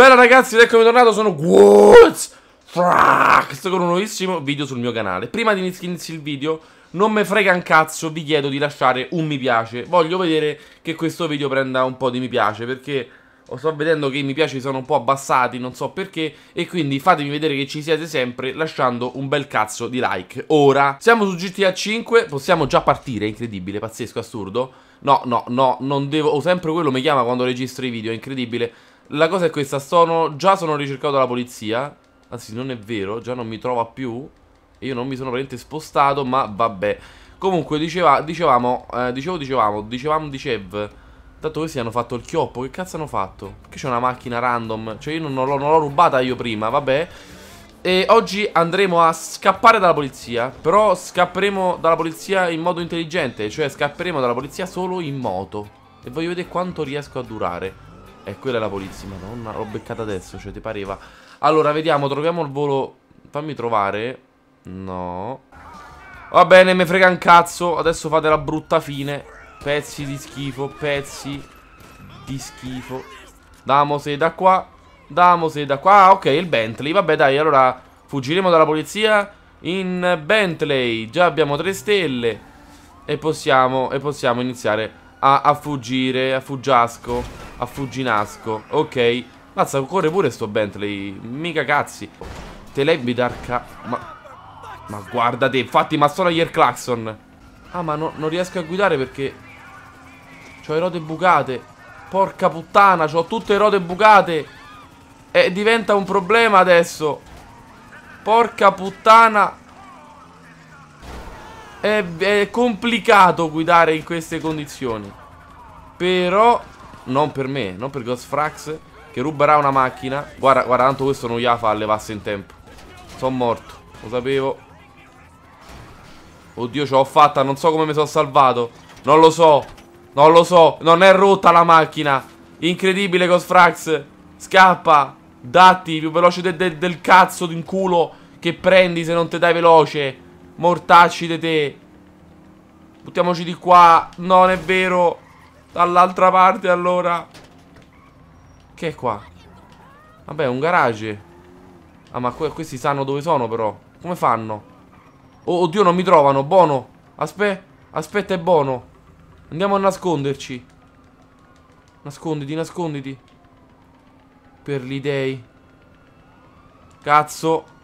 Bella ragazzi, ed eccomi tornato, sono Woods Frax con un nuovissimo video sul mio canale Prima di inizi il video, non me frega un cazzo, vi chiedo di lasciare un mi piace Voglio vedere che questo video prenda un po' di mi piace Perché sto vedendo che i mi piace sono un po' abbassati, non so perché E quindi fatemi vedere che ci siete sempre lasciando un bel cazzo di like Ora, siamo su GTA 5, possiamo già partire, incredibile, pazzesco, assurdo No, no, no, non devo... Ho sempre quello mi chiama quando registro i video, è incredibile la cosa è questa, sono, già sono ricercato dalla polizia Anzi, non è vero, già non mi trova più E io non mi sono veramente spostato, ma vabbè Comunque, diceva, dicevamo, eh, dicevo, dicevamo, dicevamo, dicev Tanto questi hanno fatto il chioppo, che cazzo hanno fatto? Perché c'è una macchina random? Cioè io non l'ho rubata io prima, vabbè e oggi andremo a scappare dalla polizia Però scapperemo dalla polizia in modo intelligente Cioè scapperemo dalla polizia solo in moto E voglio vedere quanto riesco a durare e quella è la polizia, madonna, l'ho beccata adesso, cioè ti pareva Allora, vediamo, troviamo il volo Fammi trovare No Va bene, mi frega un cazzo Adesso fate la brutta fine Pezzi di schifo, pezzi Di schifo Damose da qua Damose da qua, ah, ok, il Bentley Vabbè dai, allora fuggiremo dalla polizia In Bentley Già abbiamo tre stelle E possiamo, e possiamo iniziare a, a fuggire, a fuggiasco, a fugginasco. Ok. Mazza, corre pure sto Bentley. Mica cazzi. Telebidarca. Ma... Ma guarda te, infatti ma solo il Clarkson. Ah, ma no, non riesco a guidare perché... C'ho le rote bucate. Porca puttana, ho tutte le rote bucate. E diventa un problema adesso. Porca puttana è, è complicato guidare in queste condizioni. Però, non per me, non per Ghostfrax, che ruberà una macchina. Guarda, guarda, tanto questo non gliela fa levarsi in tempo. Sono morto, lo sapevo. Oddio, ce l'ho fatta, non so come mi sono salvato. Non lo so, non lo so, non è rotta la macchina. Incredibile Ghostfrax, scappa. Datti, più veloce de de del cazzo in culo che prendi se non te dai veloce. Mortacci di te Buttiamoci di qua Non è vero Dall'altra parte allora Che è qua? Vabbè un garage Ah ma que questi sanno dove sono però Come fanno? Oh, oddio non mi trovano buono Aspe Aspetta è buono Andiamo a nasconderci Nasconditi nasconditi Per gli dei Cazzo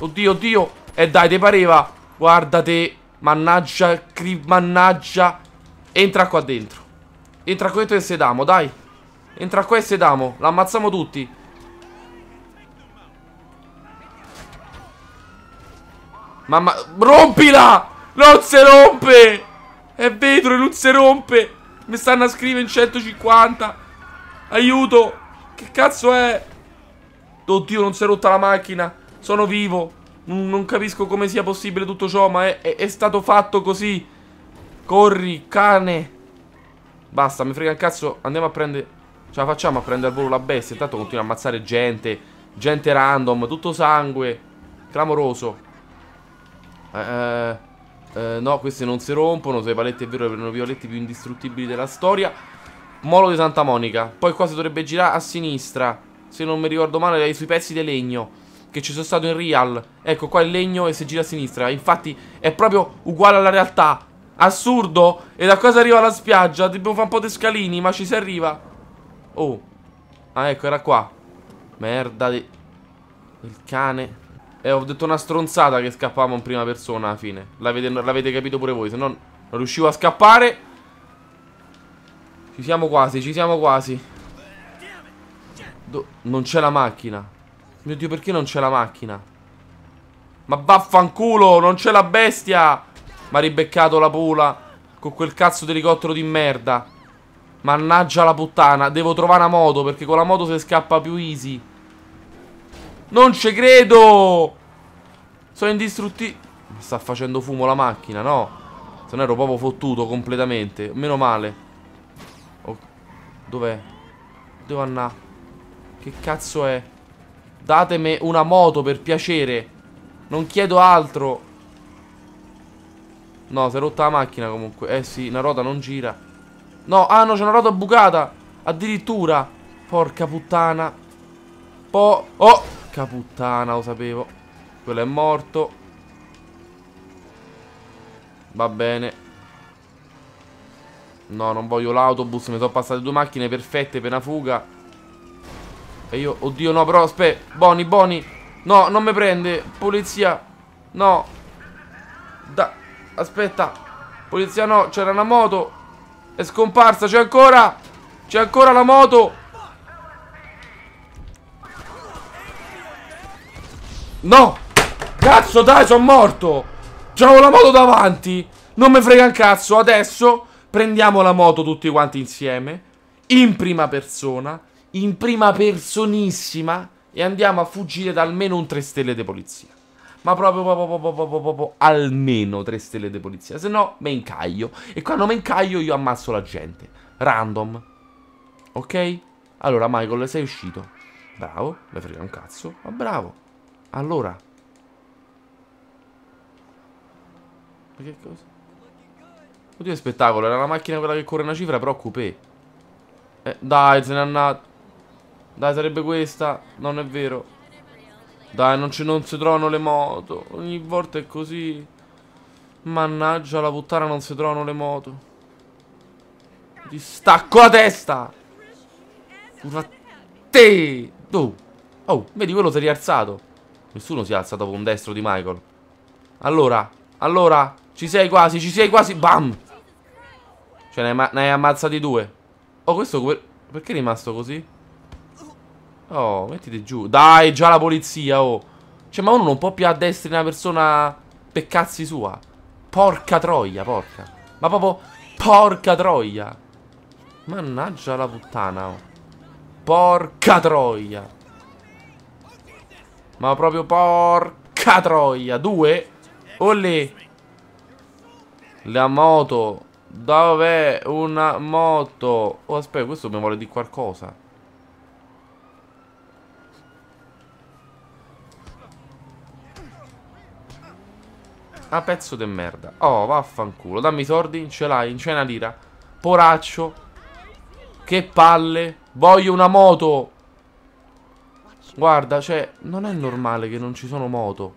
Oddio, oddio. E eh dai, ti pareva? Guarda te. Mannaggia, mannaggia. Entra qua dentro. Entra qua dentro e sedamo, dai. Entra qua e sedamo. L'ammazziamo tutti. Mamma... Rompila! Non si rompe! È vetro e non si rompe! Mi stanno a scrivere in 150! Aiuto! Che cazzo è? Oddio, non si è rotta la macchina! Sono vivo. Non capisco come sia possibile tutto ciò, ma è, è, è stato fatto così. Corri, cane. Basta, mi frega il cazzo. Andiamo a prendere... Ce la facciamo a prendere al volo la bestia. Intanto continua a ammazzare gente. Gente random. Tutto sangue. Clamoroso. Eh... Eh, eh no, queste non si rompono. Se i paletti è vero, erano i violetti più indistruttibili della storia. Molo di Santa Monica. Poi qua si dovrebbe girare a sinistra. Se non mi ricordo male, sui pezzi di legno che ci sono stato in real. Ecco qua il legno e si gira a sinistra. Infatti è proprio uguale alla realtà. Assurdo. E da cosa arriva la spiaggia? Dobbiamo fare un po' di scalini, ma ci si arriva. Oh. Ah, ecco, era qua. Merda di... Il cane. Eh, ho detto una stronzata che scappavamo in prima persona alla fine. L'avete capito pure voi, se no non riuscivo a scappare. Ci siamo quasi, ci siamo quasi. Do non c'è la macchina. Mio Dio, perché non c'è la macchina? Ma vaffanculo, non c'è la bestia! Ma ha ribeccato la pula con quel cazzo di elicottero di merda. Mannaggia la puttana, devo trovare una moto perché con la moto si scappa più easy. Non ci credo! Sono indistruttibile. Sta facendo fumo la macchina, no? Se no ero proprio fottuto completamente. Meno male. Oh. Dov'è? Dove andà? Che cazzo è? Datemi una moto per piacere Non chiedo altro No, si è rotta la macchina comunque Eh sì, una ruota non gira No, ah no, c'è una ruota bucata Addirittura Porca puttana Po... Oh, caputtana, lo sapevo Quello è morto Va bene No, non voglio l'autobus Mi sono passate due macchine perfette per una fuga e io, oddio no, però aspetta Boni, Boni No, non mi prende Polizia No da, Aspetta Polizia no, c'era una moto È scomparsa, c'è ancora C'è ancora la moto No Cazzo dai, sono morto C'avevo la moto davanti Non mi frega un cazzo Adesso prendiamo la moto tutti quanti insieme In prima persona in prima personissima e andiamo a fuggire da almeno un 3 stelle di polizia. Ma proprio, proprio, proprio, proprio, proprio almeno 3 stelle di polizia. Se no, me incaglio. E quando me incaglio, io ammazzo la gente. Random. Ok? Allora, Michael, sei uscito. Bravo. mi frega un cazzo. Ma bravo. Allora. Ma che cosa? Oddio, è spettacolo. Era una macchina quella che corre una cifra, però coupé. Eh, dai, se ne n'è andato. Dai, sarebbe questa. Non è vero. Dai, non, ci, non si trovano le moto. Ogni volta è così. Mannaggia la puttana, non si trovano le moto. Ti stacco la testa. Pura te. Oh. oh, vedi, quello si è rialzato. Nessuno si alza dopo un destro di Michael. Allora, allora, ci sei quasi, ci sei quasi. Bam! Cioè, ne hai, ne hai ammazzati due. Oh, questo... Perché è rimasto così? Oh, mettete giù. Dai, già la polizia, oh. Cioè, ma uno non può più a addestri una persona per cazzi sua. Porca troia, porca. Ma proprio, porca troia. Mannaggia la puttana, oh. Porca troia. Ma proprio porca troia. Due. Olli. La moto. Dov'è una moto? Oh, aspetta, questo mi vuole di qualcosa. Ah, pezzo di merda. Oh, vaffanculo. Dammi i soldi, ce l'hai, c'è una lira. Poraccio. Che palle. Voglio una moto. Guarda, cioè, non è normale che non ci sono moto.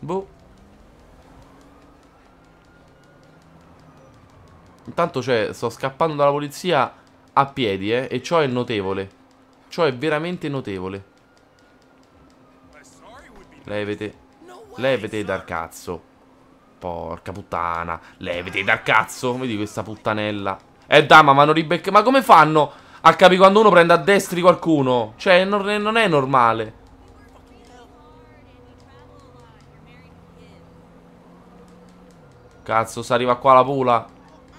Boh. Intanto, cioè, sto scappando dalla polizia a piedi, eh. E ciò è notevole. Ciò è veramente notevole. Levete. Levete dal cazzo. Porca puttana. Levete dal cazzo. Vedi questa puttanella. Eh, dama, ma non ribecca. Ma come fanno a capire quando uno prende a destra qualcuno? Cioè, non, non è normale. Cazzo, se arriva qua la pula.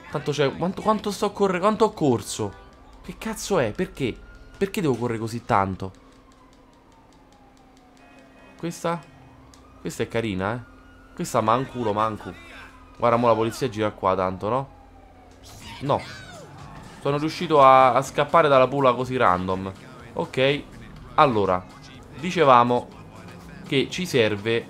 Tanto c'è. Quanto, quanto sto correre? Quanto ho corso? Che cazzo è? Perché? Perché devo correre così tanto? Questa? Questa è carina, eh. Questa manculo, manco. Guarda, mo la polizia gira qua tanto, no? No. Sono riuscito a, a scappare dalla pula così random. Ok. Allora, dicevamo che ci serve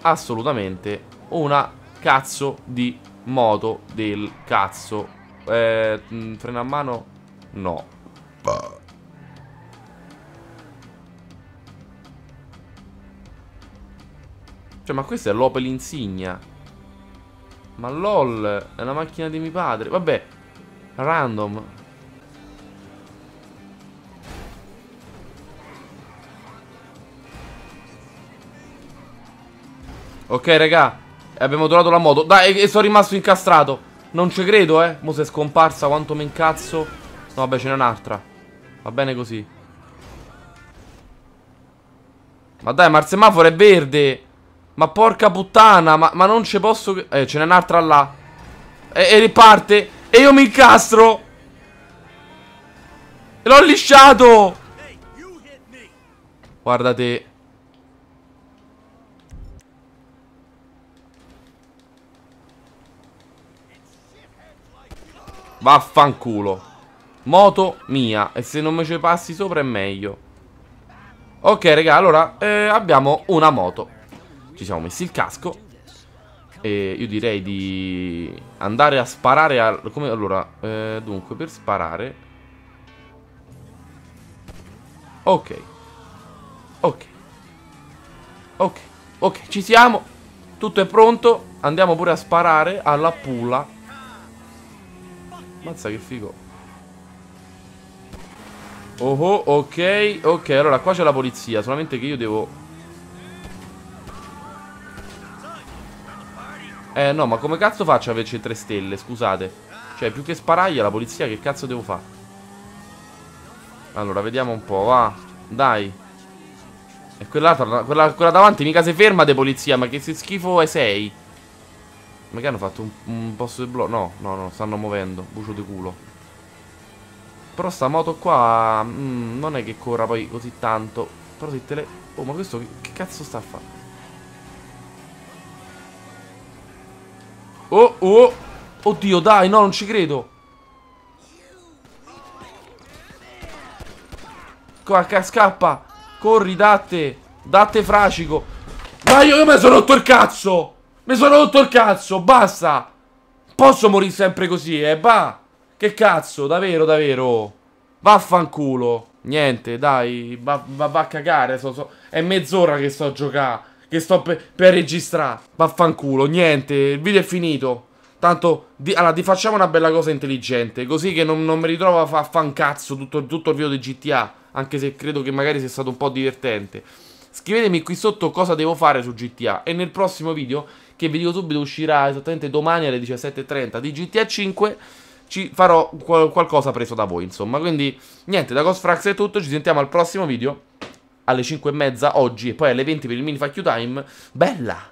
assolutamente una cazzo di moto del cazzo. Eh, freno a mano? No. Cioè, ma questa è l'Opel Insignia. Ma lol, è la macchina di mio padre. Vabbè, random. Ok, raga. Abbiamo trovato la moto. Dai, e sono rimasto incastrato. Non ci credo, eh. Mo' se è scomparsa, quanto mi incazzo. No, vabbè, ce n'è un'altra. Va bene così. Ma dai, ma il semaforo è verde. Ma porca puttana, ma, ma non ci posso... Eh, ce n'è un'altra là. E, e riparte. E io mi incastro. l'ho lisciato. Guardate Vaffanculo. Moto mia. E se non mi ci passi sopra è meglio. Ok, raga, allora eh, abbiamo una moto. Ci siamo messi il casco E io direi di andare a sparare al... Come... Allora, eh, dunque, per sparare Ok Ok Ok Ok, ci siamo Tutto è pronto Andiamo pure a sparare alla pula Mazza che figo Oh, oh ok, ok, allora qua c'è la polizia, solamente che io devo Eh no, ma come cazzo faccio a averci 3 stelle? Scusate. Cioè, più che sparaglia la polizia, che cazzo devo fare? Allora, vediamo un po', va. Dai. E quell'altra, quella, quella, davanti mica si ferma de polizia, ma che se schifo è 6. Ma che hanno fatto un, un posto di blocco? No, no, no, stanno muovendo. Bucio di culo. Però sta moto qua mm, non è che corra poi così tanto. Però se te le... Oh, ma questo che, che cazzo sta a fare? Oh, oh. Oddio, dai, no, non ci credo. Qua, scappa. Corri, datte. Datte fracico. Ma io, mi sono rotto il cazzo. Mi sono rotto il cazzo, basta. Posso morire sempre così, eh, va. Che cazzo, davvero, davvero. Vaffanculo. Niente, dai, va, va, va a cagare. So, so. È mezz'ora che sto a giocare che sto per, per registrare. Vaffanculo, niente, il video è finito. Tanto, di, allora, ti facciamo una bella cosa intelligente, così che non, non mi ritrovo a far fancazzo tutto, tutto il video di GTA, anche se credo che magari sia stato un po' divertente. Scrivetemi qui sotto cosa devo fare su GTA e nel prossimo video, che vi dico subito uscirà esattamente domani alle 17.30 di GTA 5, ci farò qual qualcosa preso da voi, insomma. Quindi, niente, da Ghostfrax è tutto, ci sentiamo al prossimo video alle 5 e mezza oggi e poi alle 20 per il mini fuck you time. Bella!